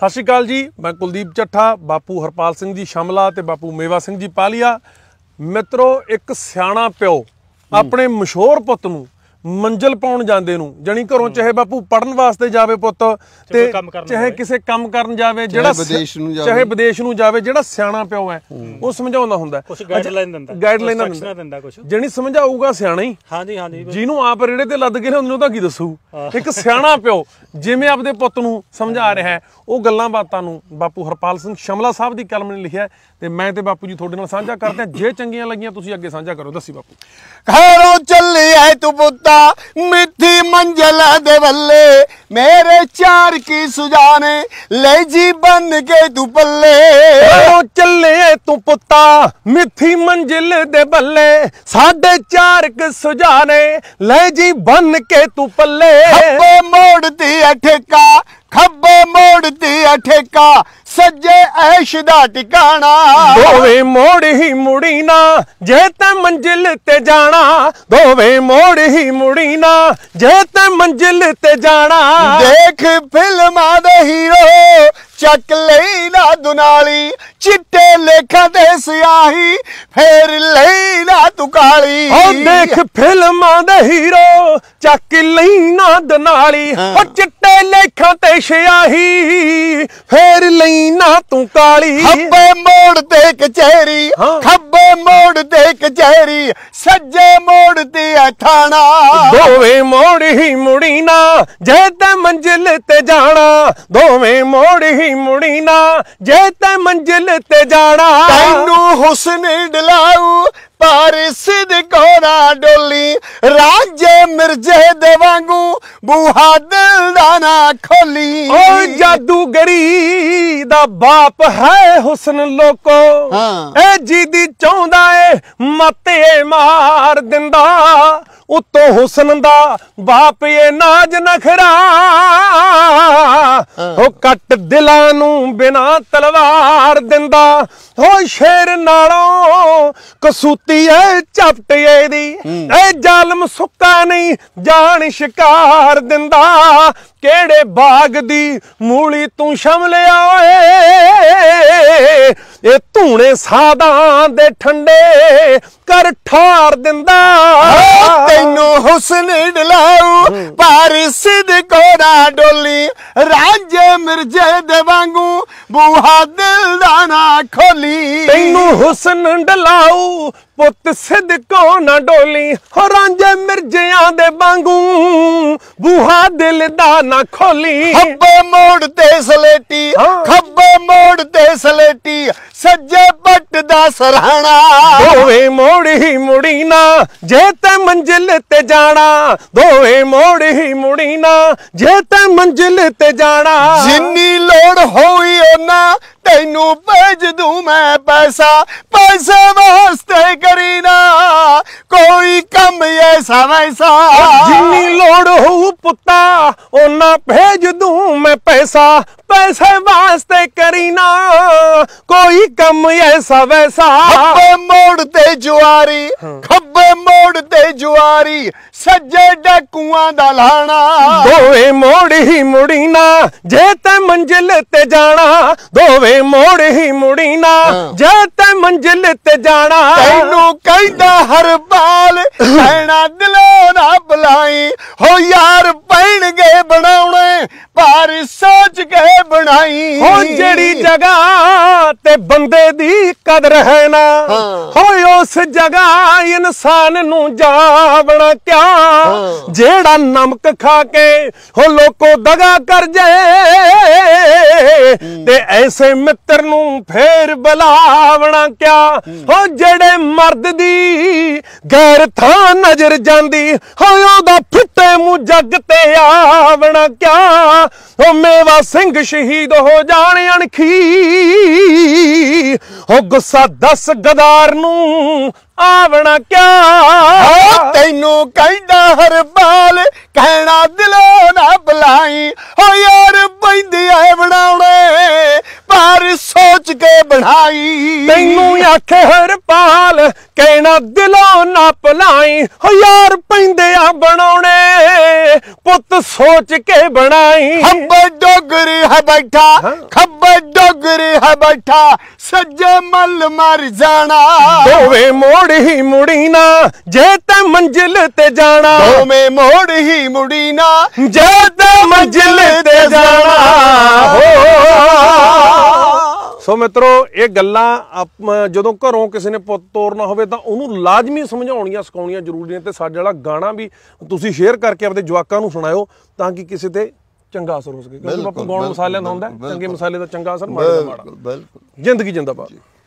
ਸਤਿ ਸ਼੍ਰੀ ਅਕਾਲ ਜੀ ਮੈਂ ਕੁਲਦੀਪ ਚੱਠਾ ਬਾਪੂ ਹਰਪਾਲ ਸਿੰਘ ਜੀ ਸ਼ਮਲਾ ਤੇ ਬਾਪੂ ਮੇਵਾ ਸਿੰਘ ਜੀ ਪਾਲੀਆ ਮਿੱਤਰੋ ਇੱਕ ਸਿਆਣਾ ਪਿਓ ਆਪਣੇ ਮਸ਼ਹੂਰ ਪੁੱਤ ਨੂੰ ਮੰਜ਼ਲ ਪਾਉਣ ਜਾਂਦੇ ਨੂੰ ਜਣੀ ਘਰੋਂ ਚਾਹੇ ਬਾਪੂ ਪੜਨ ਵਾਸਤੇ ਜਾਵੇ ਪੁੱਤ ਤੇ ਚਾਹੇ ਕਿਸੇ ਕੰਮ ਕਰਨ ਜਾਵੇ ਜਿਹੜਾ ਵਿਦੇਸ਼ ਨੂੰ ਜਾਵੇ ਚਾਹੇ ਵਿਦੇਸ਼ ਨੂੰ ਜਾਵੇ ਜਿਹੜਾ ਸਿਆਣਾ ਪਿਓ ਹੈ ਉਹ ਸਮਝਾਉਂਦਾ ਹੁੰਦਾ ਕੁਝ ਗਾਈਡਲਾਈਨ ਦਿੰਦਾ ਗਾਈਡਲਾਈਨ ਦਿੰਦਾ ਕੁਝ ਜਣੀ ਸਮਝਾਊਗਾ ਸਿਆਣਾ ਹੀ ਹਾਂਜੀ ਹਾਂਜੀ ਜਿਹਨੂੰ ਆਪ ਰੇੜੇ ਤੇ ਲੱਦ ਕੇ ਉਹਨੂੰ ਤਾਂ ਕੀ ਦੱਸੂ ਇੱਕ ਸਿਆਣਾ ਪਿਓ ਜਿਵੇਂ ਆਪਦੇ ਪੁੱਤ ਨੂੰ ਸਮਝਾ ਰਿਹਾ ਹੈ ਉਹ ਗੱਲਾਂ ਬਾਤਾਂ ਨੂੰ ਬਾਪੂ ਹਰਪਾਲ ਸਿੰਘ ਸ਼ਮਲਾ ਸਾਹਿਬ ਦੀ ਕਲਮ ਨੇ ਲਿਖਿਆ ਤੇ ਮੈਂ ਤੇ ਬਾਪੂ ਜੀ ਤੁਹਾਡੇ ਨਾਲ ਸਾਂਝਾ ਕਰਦੇ ਆ ਜੇ ਚੰਗੀਆਂ ਲੱਗੀਆਂ ਤੁਸੀਂ ਅੱਗੇ ਸਾਂਝਾ ਕਰੋ ਦੱਸੀ ਬਾਪੂ ਘਰੋਂ ਆਏ ਤੂੰ ਪੁੱਤ ਦਿੱਤਾ ਮਿੱਠੀ ਮੰਜ਼ਲ ਦੇ ਵੱਲੇ ਮੇਰੇ ਚਾਰ ਕੀ ਸੁਜਾਨੇ ਲੈ ਜੀ ਬਨ ਕੇ ਤੂੰ ਪੱਲੇ ਉਹ ਚੱਲੇ ਤੂੰ ਪੁੱਤਾ ਮਿੱਠੀ ਮੰਜ਼ਿਲ ਦੇ ਬੱਲੇ ਸਾਡੇ ਚਾਰ ਕੀ ਸੁਜਾਨੇ ਲੈ ਜੀ ਬਨ ਕੇ ਤੂੰ ਪੱਲੇ ਹੱਬੇ ਮੋੜਦੀ ਠੇਕਾ ਖੱਬੇ ਮੋੜਦੀ ਆ ਠੇਕਾ ਸੱਜੇ ਐਸ਼ ਦਾ ਟਿਕਾਣਾ ਦੋਵੇਂ ਮੋੜ ਹੀ ਮੁੜੀ ਨਾ ਜੇ ਤੈ ਮੰਜ਼ਿਲ ਤੇ ਜਾਣਾ ਦੋਵੇਂ ਮੋੜ ਹੀ ਮੁੜੀ ਨਾ ਜੇ ਤੈ ਮੰਜ਼ਿਲ ਤੇ ਜਾਣਾ ਦੇਖ ਫਿਲਮਾਂ ਦੇ ਹੀਰੋ ਚੱਕ ਲਈ ਨਾ ਦੁਨਾਲੀ ਚਿੱਟੇ ਲੇਖਾਂ ਤੇ ਸਿਆਹੀ ਫੇਰ ਲਈ ਨਾ ਤੂੰ ਕਾਲੀ ਓ ਦੇਖ ਫਿਲਮਾਂ ਦੇ ਹੀਰੋ ਚੱਕ ਲਈ ਨਾ ਦੁਨਾਲੀ ਓ ਚਿੱਟੇ ਲੇਖਾਂ ਤੇ ਸਿਆਹੀ ਫੇਰ ਲਈ ਨਾ ਤੂੰ ਕਾਲੀ ਖੱਬੇ ਮੋੜ ਤੇ ਕਚਹਿਰੀ ਖੱਬੇ ਮੋੜ ਜਹਿਰੀ ਸੱਜੇ ਮੋੜ ਤੇ ਆ ਥਾਣਾ ਦੋਵੇਂ ਮੋੜ ਹੀ ਮੁੜੀਨਾ ਜੇ ਤੇ ਮੰਜ਼ਿਲ ਤੇ ਜਾਣਾ ਦੋਵੇਂ ਮੋੜ ਹੀ ਮੁੜੀਨਾ ਜੇ ਤੇ ਮੰਜ਼ਿਲ ਤੇ ਜਾਣਾ ਤੈਨੂੰ ਹੁਸਨ ਢਲਾਉ ਪਰ ਦੇ ਕੋਰਾ ਡੋਲੀ ਰਾਜੇ ਮਿਰਜ਼ੇ ਦੇ ਵਾਂਗੂ ਬੂਹਾ ਦਿਲ ਦਾ ਨਾ ਖੋਲੀ ਓ ਜਾਦੂਗਰੀ ਦਾ ਬਾਪ ਹੈ ਹੁਸਨ ਲੋਕੋ ਹਾਂ ਇਹ ਜੀ ਦੀ ਚਾਹੁੰਦਾ ਏ ਮੱਤੇ ਮਾਰ ਦਿੰਦਾ ਉਤੋਂ ਹੁਸਨ ਦਾ ਬਾਪ ਇਹ ਨਾਜ ਨਖਰਾ ਹੋ ਕੱਟ ਦਿਲਾਂ ਨੂੰ ਬਿਨਾ ਤਲਵਾਰ ਦਿੰਦਾ ਹੋ ਸ਼ੇਰ ਨਾਲੋਂ ਕਸੂਤੀ ਐ ਚਪਟੇ ਦੀ ਐ ਜ਼ਾਲਮ ਸੁੱਕਾ ਨਹੀਂ ਜਾਣ ਸ਼ਿਕਾਰ ਦਿੰਦਾ ਕਿਹੜੇ ਬਾਗ ਦੀ ਮੂਲੀ ਤੂੰ ਸ਼ਮਲਿਆ ਓਏ ਇਹ ਧੂਣੇ ਸਾਦਾਂ ਦੇ ਠੰਡੇ ਕਰ ਠਾਰ ਦਿੰਦਾ ਤੈਨੂੰ ਹੁਸਨ ਢਲਾਉ ਪਰ ਦੇ ਕੋੜਾ ਡੋਲੀ ਰਾਜੇ ਮਿਰਜੇ ਦੇ ਵਾਂਗੂ ਬੂਹਾ ਦਿਲ ਦਾ ਨਾ ਖੋਲੀ ਤੈਨੂੰ ਹੁਸਨ ਢਲਾਉ ਪੁੱਤ ਸਿੱਧਕੋ ਨਾ ਡੋਲੀ ਹੋ ਰਾਂਝੇ ਮਿਰਜਿਆਂ ਦੇ ਵਾਂਗੂ ਬੂਹਾ ਦਿਲ ਦਾ ਨਾ ਖੋਲੀ ਖੱਬੇ ਮੋੜ ਤੇ ਸਲੇਟੀ ਖੱਬੇ ਮੋੜ ਤੇ ਸਲੇਟੀ ਸੱਜੇ ਪੱਟ ਦਾ ਸਰਹਣਾ ਦੋਵੇਂ ਮੋੜ ਹੀ ਮੁੜੀ ਨਾ ਜੇ ਤੈ ਮੰਜ਼ਿਲ ਤੇ ਜਾਣਾ ਦੋਵੇਂ ਮੋੜ ਹੀ ਮੁੜੀ ਨਾ ਜੇ ਤੈ ਮੰਜ਼ਿਲ ਤੇ ਜਾਣਾ ਜਿੰਨੀ ਲੋੜ ਹੋਈ ਉਹਨਾਂ ਤੈਨੂੰ ਭੇਜ ਦੂੰ ਮੈਂ ਪੈਸਾ ਪੈਸੇ ਵਾਸਤੇ ਕਰੀਨਾ ਕੋਈ ਕੰਮ ਐਸਾ ਵੈਸਾ ਜਿੰਨੀ ਲੋੜ ਹੋਊ ਪੁੱਤਾ ਉਹਨਾਂ ਭੇਜ ਦੂੰ ਮੈਂ ਪੈਸਾ ਪੈਸੇ ਵਾਸਤੇ ਕਰੀਨਾ ਕੋਈ ਕੰਮ ਐਸਾ ਵੈਸਾ ਖੱਬੇ ਮੋੜ ਤੇ ਜੁਆਰੀ ਖੱਬੇ ਮੋੜ ਤੇ ਜੁਆਰੀ ਸੱਜੇ ਡਾਕੂਆਂ ਦਾ ਲਾਣਾ ਦੋਵੇਂ ਮੋੜ ਹੀ ਮੁੜੀਨਾ ਜੇ ਤੇ ਮੰਜ਼ਿਲ ਤੇ ਜਾਣਾ ਦੋਵੇਂ ਵੇ ਮੋੜ ਹੀ ਮੁੜੀ ਨਾ ਜੇ ਤੈ ਮੰਜ਼ਿਲ ਤੇ ਜਾਣਾ ਤੈਨੂੰ ਕਹਿੰਦਾ ਹਰ ਬਾਲ ਐਣਾ ਦਿਲੋਂ ਨਾ ਬੁਲਾਈ ਹੋ ਯਾਰ ਪੈਣਗੇ ਬਣਾਉਣੇ ਪਰ ਸੋਚ ਕੇ ਬਣਾਈ ਹੋ ਜਿਹੜੀ ਜਗ੍ਹਾ ਤੇ ਬੰਦੇ ਦੀ ਕਦਰ ਹੈ ਨਾ ਹੋਏ ਉਸ ਜਗ੍ਹਾ ਇਨਸਾਨ ਨੂੰ ਜਾਵਣਾ ਕਿਆ ਜਿਹੜਾ ਨਮਕ ਖਾ ਕੇ ਹੋ ਲੋਕੋ ਦਗਾ ਕਰ ਜਾਏ ਤੇ ਐਸੇ ਮਿੱਤਰ ਨੂੰ ਫੇਰ ਬੁਲਾਵਣਾ ਕਿਆ ਹੋ ਜਿਹੜੇ ਮਰਦ ਦੀ ਗੈਰ ਥਾਂ ਨਜ਼ਰ ਜਾਂਦੀ ਹੋ ਉਹਦਾ ਫਿੱਟੇ ਮੂੰ ਜੱਗ ਤੇ ਆਵਣਾ ਕਿਆ ਹੋ ਮੇਵਾ ਸਿੰਘ ਸ਼ਹੀਦ ਹੋ ਜਾਣ ਅਣਖੀ ਹੋ ਗੁੱਸਾ ਦਸ ਗਦਾਰ ਨੂੰ ਆਵਣਾ ਕਿਆ ਤੈਨੂੰ ਕਹਿੰਦਾ ਹਰਬਾਲ ਕਹਿਣਾ ਦਿਲੋਂ ਨਾ ਬੁਲਾਈ ਹੋ ਯਾਰ ਪੈਂਦੀ ਐ ਬਣਾਉਣਾ ਕੇ ਬਣਾਈ ਤੈਨੂੰ ਆਖੇ ਹਰਪਾਲ ਕਹਿਣਾ ਦਿਲੋਂ ਨਾ ਭਲਾਈ ਹੋ ਯਾਰ ਪੈਂਦੇ ਆ ਬਣਾਉਣੇ ਪੁੱਤ ਸੋਚ ਕੇ ਬਣਾਈ ਹੱਬ ਡੋਗਰੀ ਹੈ ਬੈਠਾ ਖੱਬ ਡੋਗਰੀ ਹੈ ਬੈਠਾ ਸੱਜੇ ਮੱਲ ਮਰ ਜਾਣਾ ਦੋਵੇਂ ਮੋੜ ਹੀ ਮੁੜੀ ਨਾ ਜੇ ਤੇ ਮੰਜ਼ਿਲ ਤੇ ਜਾਣਾ ਦੋਵੇਂ ਮੋੜ ਹੀ ਮੁੜੀ ਨਾ ਜੇ ਤੇ ਮੰਜ਼ਿਲ ਮਿੱਤਰੋ ਇਹ ਗੱਲਾਂ ਜਦੋਂ ਘਰੋਂ ਕਿਸੇ ਨੇ ਪੁੱਤ ਤੋਰਨਾ ਹੋਵੇ ਤਾਂ ਉਹਨੂੰ ਲਾਜ਼ਮੀ ਸਮਝਾਉਣੀਆਂ ਸਿਖਾਉਣੀਆਂ ਜ਼ਰੂਰੀ ਨੇ ਤੇ ਸਾਡੇ ਵਾਲਾ ਗਾਣਾ ਵੀ ਤੁਸੀਂ ਸ਼ੇਅਰ ਕਰਕੇ ਆਪਣੇ ਜਵਾਕਾਂ ਨੂੰ ਸੁਣਾਇਓ ਤਾਂ ਕਿ ਕਿਸੇ ਤੇ ਚੰਗਾ ਅਸਰ ਹੋ ਸਕੇ ਕਿਉਂਕਿ ਆਪਾਂ ਗੌਣ ਮਸਾਲਿਆਂ ਦਾ ਹੁੰਦਾ ਚੰਗੇ ਮਸਾਲੇ ਦਾ ਚੰਗਾ ਅਸਰ ਮਾੜੇ ਦਾ ਮਾੜਾ ਬਿਲਕੁਲ ਜ਼ਿੰਦਗੀ ਜਿੰਦਾਬਾਦ